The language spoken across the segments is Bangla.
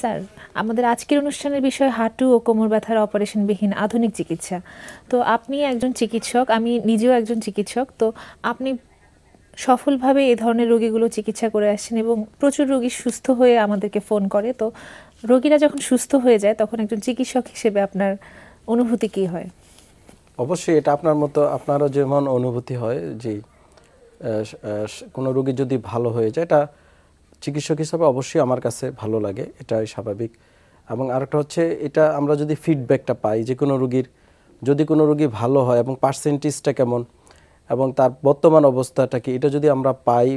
স্যার আমাদের আজকের অনুষ্ঠানের বিষয় হাঁটু ও কোমর ব্যথার অপারেশনবিহীন আধুনিক চিকিৎসা তো আপনি একজন চিকিৎসক আমি নিজেও একজন চিকিৎসক তো আপনি সফলভাবে এ ধরনের রোগীগুলো চিকিৎসা করে আসছেন এবং প্রচুর রোগী সুস্থ হয়ে আমাদেরকে ফোন করে তো রোগীরা যখন সুস্থ হয়ে যায় তখন একজন চিকিৎসক হিসেবে আপনার অনুভূতি কী হয় অবশ্যই এটা আপনার মতো আপনারও যেমন অনুভূতি হয় যে কোনো রোগী যদি ভালো হয়ে যায় এটা চিকিৎসক হিসাবে অবশ্যই আমার কাছে ভালো লাগে এটাই স্বাভাবিক এবং আরেকটা হচ্ছে এটা আমরা যদি ফিডব্যাকটা পাই যে কোনো রুগীর যদি কোনো রুগী ভালো হয় এবং পার্সেন্টেজটা কেমন এবং তার বর্তমান অবস্থাটা কি এটা যদি আমরা পাই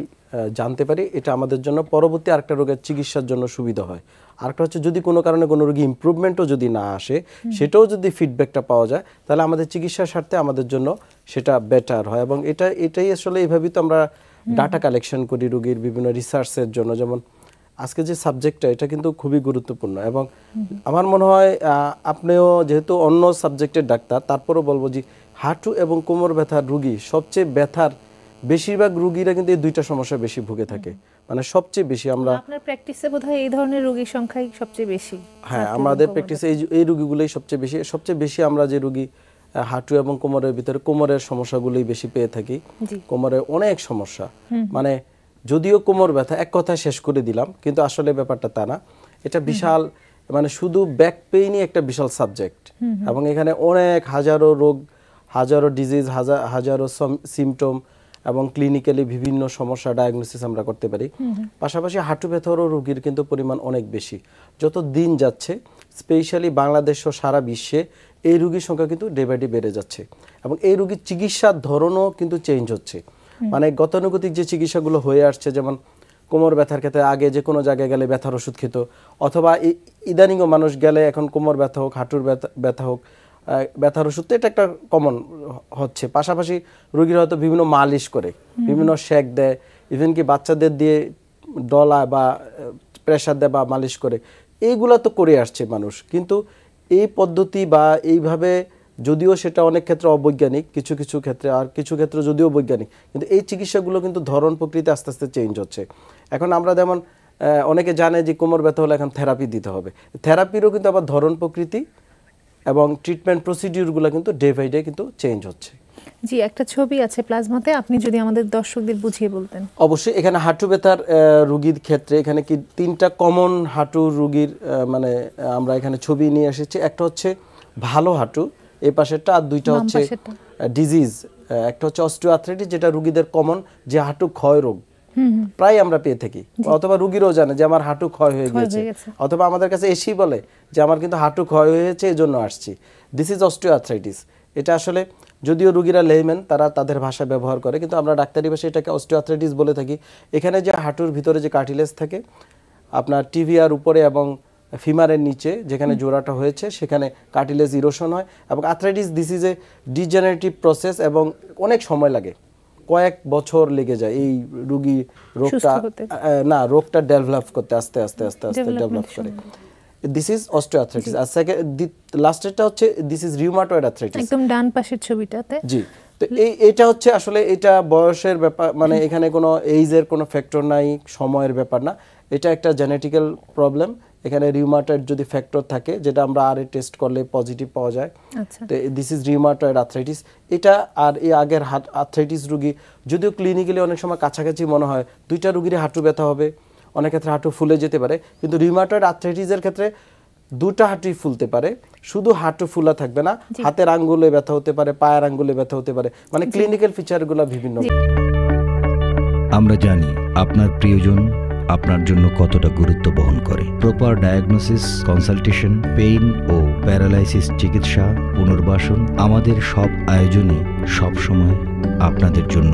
জানতে পারি এটা আমাদের জন্য পরবর্তী আরেকটা রোগের চিকিৎসার জন্য সুবিধা হয় আরেকটা হচ্ছে যদি কোনো কারণে কোনো রোগী ইম্প্রুভমেন্টও যদি না আসে সেটাও যদি ফিডব্যাকটা পাওয়া যায় তাহলে আমাদের চিকিৎসার স্বার্থে আমাদের জন্য সেটা বেটার হয় এবং এটা এটাই আসলে এইভাবেই তো আমরা ডাটা কালেকশন করি রোগীর বিভিন্ন রিসার্চের জন্য যেমন আজকে যে সাবজেক্টটা এটা কিন্তু খুবই গুরুত্বপূর্ণ এবং আমার মনে হয় আপনিও যেহেতু অন্য সাবজেক্টের ডাক্তার তারপরও বলবো যে হাঁটু এবং কোমর ব্যথার রুগী সবচেয়ে ব্যথার বেশিরভাগ রুগীরা কিন্তু এই দুইটা সমস্যা বেশি ভুগে থাকে মানে সবচেয়ে বেশি আমরা আপনার প্র্যাকটিসে বোধহয় এই ধরনের রোগীর সংখ্যাই সবচেয়ে বেশি হ্যাঁ আমাদের প্র্যাকটিসে এই এই রোগীগুলোই সবচেয়ে বেশি সবচেয়ে বেশি আমরা যে রোগী হাঁটু এবং কোমরের ভিতরে কোমরের সমস্যাগুলি বেশি পেয়ে থাকি কোমরে অনেক সমস্যা মানে যদিও কোমর ব্যথা এক কথা শেষ করে দিলাম কিন্তু আসলে ব্যাপারটা তা না এটা বিশাল মানে শুধু ব্যাক পেইনই একটা বিশাল সাবজেক্ট এবং এখানে অনেক হাজারো রোগ হাজারো ডিজিজ হাজার হাজারো সিমটম এবং ক্লিনিক্যালি বিভিন্ন সমস্যা ডায়াগনোসিস আমরা করতে পারি পাশাপাশি হাঁটু ব্যথারও রোগীর কিন্তু পরিমাণ অনেক বেশি যত দিন যাচ্ছে স্পেশালি বাংলাদেশ ও সারা বিশ্বে এই রুগীর সংখ্যা কিন্তু ডে বাই ডে বেড়ে যাচ্ছে এবং এই রুগীর চিকিৎসার ধরনও কিন্তু চেঞ্জ হচ্ছে মানে গতানুগতিক যে চিকিৎসাগুলো হয়ে আসছে যেমন কোমর ব্যথার ক্ষেত্রে আগে যে কোনো জায়গায় গেলে ব্যথার ওষুধ খেত অথবা ইদানিংও মানুষ গেলে এখন কোমর ব্যথা হোক হাঁটুর ব্যথা ব্যথা হোক ব্যথার ওষুধ তো এটা একটা কমন হচ্ছে পাশাপাশি রুগীরা হয়তো বিভিন্ন মালিশ করে বিভিন্ন শেক দেয় ইভেন কি বাচ্চাদের দিয়ে ডলা বা প্রেশার দেয় বা মালিশ করে এইগুলো তো করে আসছে মানুষ কিন্তু এই পদ্ধতি বা এইভাবে যদিও সেটা অনেক ক্ষেত্রে অবৈজ্ঞানিক কিছু কিছু ক্ষেত্রে আর কিছু ক্ষেত্রে যদিও বৈজ্ঞানিক কিন্তু এই চিকিৎসাগুলো কিন্তু ধরন প্রকৃতি আস্তে আস্তে চেঞ্জ হচ্ছে এখন আমরা যেমন অনেকে জানে যে কোমর ব্যথা হলে এখন থেরাপি দিতে হবে থেরাপিরও কিন্তু আবার ধরন প্রকৃতি এবং ট্রিটমেন্ট প্রসিডিউরগুলো কিন্তু ডে বাই ডে কিন্তু চেঞ্জ হচ্ছে জি একটা ছবি আছে প্লাজমাতে আপনি যদি আমাদের দর্শকদের বুঝিয়ে বলতেন অবশ্যই এখানে হাঁটু ব্যথার রোগীর ক্ষেত্রে এখানে কি তিনটা কমন হাঁটু রোগীর মানে আমরা এখানে ছবি নিয়ে এসেছি একটা হচ্ছে ভালো হাঁটু এই পাশেরটা আর দুইটা হচ্ছে ডিজিজ একটা হচ্ছে অস্টিওআর্থ্রাইটিস যেটা রোগীদের কমন যে হাঁটু ক্ষয় রোগ প্রায় আমরা পেয়ে থাকি অথবা রুগীরাও জানে যে আমার হাঁটু ক্ষয় হয়ে গেছে অথবা আমাদের কাছে এসেই বলে যে আমার কিন্তু হাঁটু ক্ষয় হয়েছে এই জন্য আসছি দিস ইজ অস্টিওআর্থ্রাইটিস এটা আসলে যদিও রুগীরা লেমেন তারা তাদের ভাষা ব্যবহার করে কিন্তু আমরা ডাক্তারি ভাষায় এটাকে অস্টিওথ্রাইটিস বলে থাকি এখানে যে হাঁটুর ভিতরে যে কার্টিলেজ থাকে আপনার টিভিআর উপরে এবং ফিমারের নিচে যেখানে জোড়াটা হয়েছে সেখানে কার্টিলেজ ইরোশন হয় এবং arthritis this is a degenerative process এবং অনেক সময় লাগে কয়েক বছর লেগে যায় এই রুগী রোগটা না রোগটা ডেভেলপ করতে আস্তে আস্তে আস্তে আস্তে ডেভেলপ করে দিস ইজ অস্টিওআর্থ্রাইটিস আর সেকেন্ড লাস্টেরটা হচ্ছে দিস ইজ রিউমাটয়েড আর্থ্রাইটিস একদম ডান পাশের ছবিটাতে জি তো এই এটা হচ্ছে আসলে এটা বয়সের ব্যাপার মানে এখানে কোনো এইজের কোনো ফ্যাক্টর নাই সময়ের ব্যাপার না এটা একটা জেনেটিক্যাল প্রবলেম এখানে রিউমাটয়েড যদি ফ্যাক্টর থাকে যেটা আমরা আর টেস্ট করলে পজিটিভ পাওয়া যায় আচ্ছা। তো দিস ইজ রিউমাটয়েড আর্থ্রাইটিস এটা আর এই আগের হাট আর্থ্রাইটিস রুগী যদিও ক্লিনিক্যালি অনেক সময় কাছাকাছি মনে হয় দুইটা রুগীর হাঁটু ব্যথা হবে অনেক ক্ষেত্রে হাঁটু ফুলে যেতে পারে কিন্তু রিউমাটয়েড আর্থ্রাইটিসের ক্ষেত্রে দুটা হাঁটুই ফুলতে পারে শুধু হাঁটু ফুলা থাকবে না হাতের আঙ্গুলে ব্যথা হতে পারে পায়ের আঙ্গুলে ব্যথা হতে পারে মানে ক্লিনিক্যাল ফিচারগুলো বিভিন্ন আমরা জানি আপনার প্রিয়জন আপনার জন্য কতটা গুরুত্ব বহন করে প্রপার ডায়াগনোসিস কনসালটেশন পেইন ও প্যারালাইসিস চিকিৎসা পুনর্বাসন আমাদের সব আয়োজনে সবসময় আপনাদের জন্য